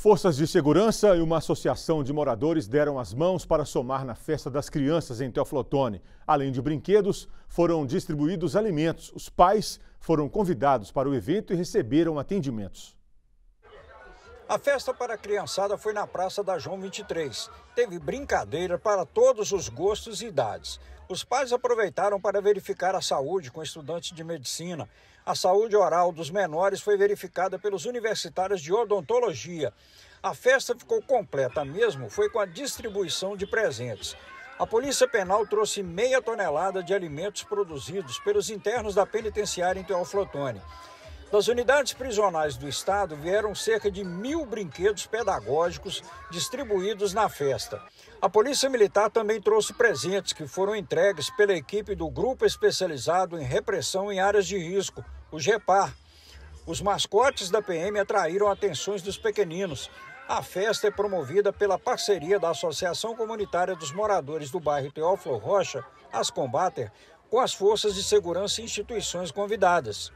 Forças de segurança e uma associação de moradores deram as mãos para somar na festa das crianças em Teoflotone. Além de brinquedos, foram distribuídos alimentos. Os pais foram convidados para o evento e receberam atendimentos. A festa para a criançada foi na Praça da João 23. Teve brincadeira para todos os gostos e idades. Os pais aproveitaram para verificar a saúde com estudantes de medicina. A saúde oral dos menores foi verificada pelos universitários de odontologia. A festa ficou completa mesmo, foi com a distribuição de presentes. A Polícia Penal trouxe meia tonelada de alimentos produzidos pelos internos da penitenciária em Teoflotone. Das unidades prisionais do estado vieram cerca de mil brinquedos pedagógicos distribuídos na festa. A Polícia Militar também trouxe presentes que foram entregues pela equipe do Grupo Especializado em Repressão em Áreas de Risco, o GEPAR. Os mascotes da PM atraíram atenções dos pequeninos. A festa é promovida pela parceria da Associação Comunitária dos Moradores do Bairro Teófilo Rocha, as Combater, com as forças de segurança e instituições convidadas.